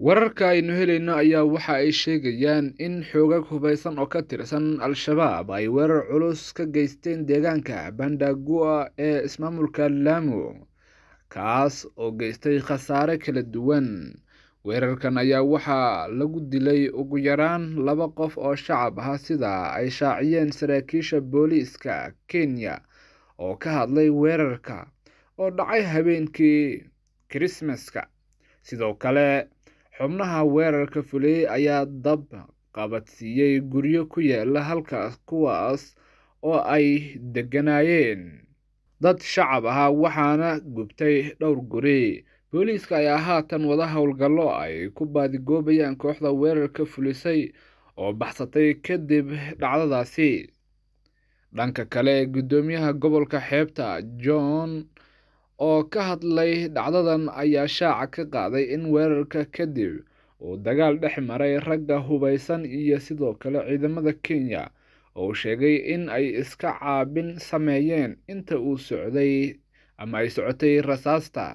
wararka aynu helayno ayaa waxa ay sheegayaan in xoogag hubaysan oo ka tirsan al-shabaab ay weerar culus ka geysteen deegaanka bandagua ee ismaamulka lamu kaas oo geystay khasaare kala duwan weerarkan ayaa waxaa lagu dilay ugu yaraan laba qof oo shacab ah sida ay shaaciyeen saraakiisha booliiska kenya oo ka hadlay weerarka oo dhacay habeenkii kirismaska sidoo kale xubnaha weerarka fuliyey ayaa dab qabadsiiyey guryo ku yaala halkaas kuwaas oo ay degganaayeen dad shacab ahaa waxaana gubtay dhowr guri booliiska ayaa haatan wada howlgallo ay ku baadigoobayaan kooxda weerarka fulisay oo baxsatay kadib dhacdadaasi dhanka kale guddoomiyaha gobolka xeebta john oo ka hadlay dhacdadan ayaa shaaca ka qaaday in weerarka kadib uu dagaal dhex maray ragga hubaysan iyo sidoo kale ciidamada kenya oo sheegay in ay iska caabin sameeyeen inta uu socday ama ay socotay rasaasta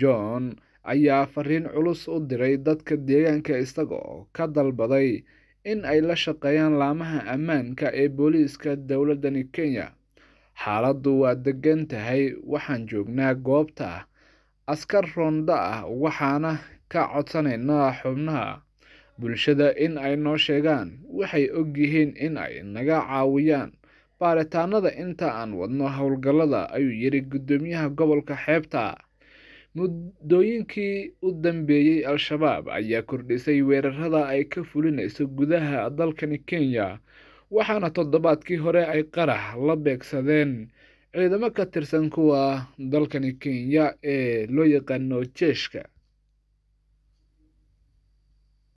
john ayaa fariin culus u diray dadka deegaanka isagoo ka dalbaday in ay la shaqeeyaan laamaha ammaanka ee booliiska dowladani kenya xaaladdu waa deggan tahay waxaan joognaa goobta ah, askar roonda ah waxaana ka codsanaynaa xubnaha bulshada in ay noo sheegaan waxay og yihiin in ay naga caawiyaan baaritaanada inta aan wadno howlgallada ayuu yidhi guddoomiyaha gobolka xeebta muddooyinkii u dambeeyey al-shabaab ayaa kordhisay weerarada ay ka fulinayso gudaha dalkani kenya waxaana toddobaadkii hore ay qarax la beegsadeen ciidamo ka tirsan kuwa dalkani kenya ee loo yaqaano jeeshka